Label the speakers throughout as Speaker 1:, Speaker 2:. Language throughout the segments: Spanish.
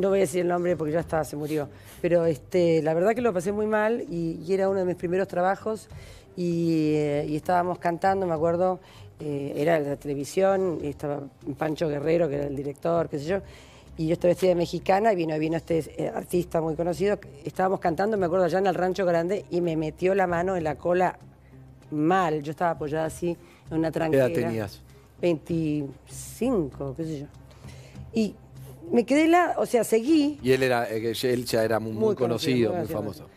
Speaker 1: no voy a decir el nombre porque ya está, se murió. Pero este, la verdad que lo pasé muy mal y, era uno de mis primeros trabajos y, eh, estábamos cantando, me acuerdo, eh, era la televisión, estaba Pancho Guerrero, que era el director, qué sé yo, y yo estaba vestida de mexicana y vino, vino este eh, artista muy conocido, estábamos cantando, me acuerdo, allá en el Rancho Grande y me metió la mano en la cola mal, yo estaba apoyada así en una tranquera. ¿Qué edad tenías? 25, qué sé yo. Y me quedé la, o sea, seguí. Y él era, eh, él ya era muy, conocido, muy famoso.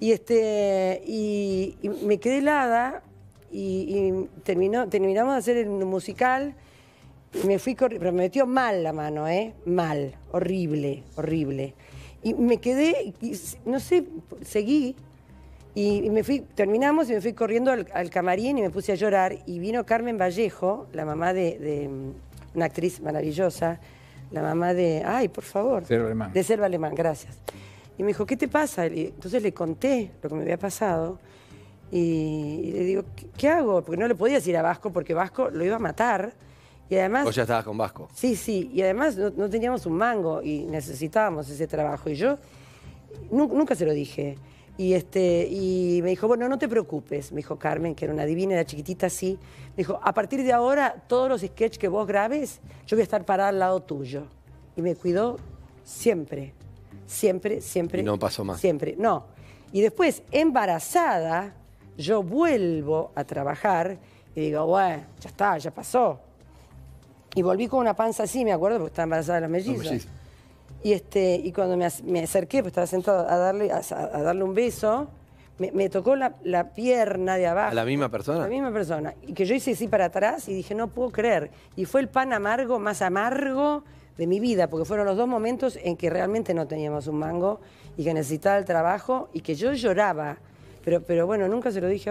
Speaker 1: Y este, y, me quedé helada y, terminamos de hacer el musical. me fui, pero me metió mal la mano, ¿eh? Mal, horrible, horrible. Y me quedé, no sé, seguí y, me fui, terminamos y me fui corriendo al, camarín y me puse a llorar y vino Carmen Vallejo, la mamá de mm, una actriz maravillosa la mamá de, ay, por favor. Alemán. De Servo Alemán, gracias. Y me dijo, ¿qué te pasa? entonces le conté lo que me había pasado y, le digo, ¿qué, hago? Porque no le podía decir a Vasco porque Vasco lo iba a matar. Y además... Vos ya estabas con Vasco. Sí, sí. Y además no, teníamos un mango y necesitábamos ese trabajo. Y yo nunca se lo dije. Y, este, y me dijo, bueno, no te preocupes, me dijo Carmen, que era una divina, era chiquitita así. Me dijo, a partir de ahora, todos los sketches que vos grabes, yo voy a estar parada al lado tuyo. Y me cuidó siempre, siempre, siempre. no pasó más. Siempre, no. Y después, embarazada, yo vuelvo a trabajar y digo, bueno, ya está, ya pasó. Y volví con una panza así, me acuerdo, porque estaba embarazada de las y, este, y cuando me, acerqué, pues estaba sentado a darle, a, darle un beso, me, tocó la, pierna de abajo. ¿A la misma persona? la misma persona. Y que yo hice así para atrás y dije, no puedo creer. Y fue el pan amargo más amargo de mi vida, porque fueron los dos momentos en que realmente no teníamos un mango y que necesitaba el trabajo y que yo lloraba. Pero, pero bueno, nunca se lo dije a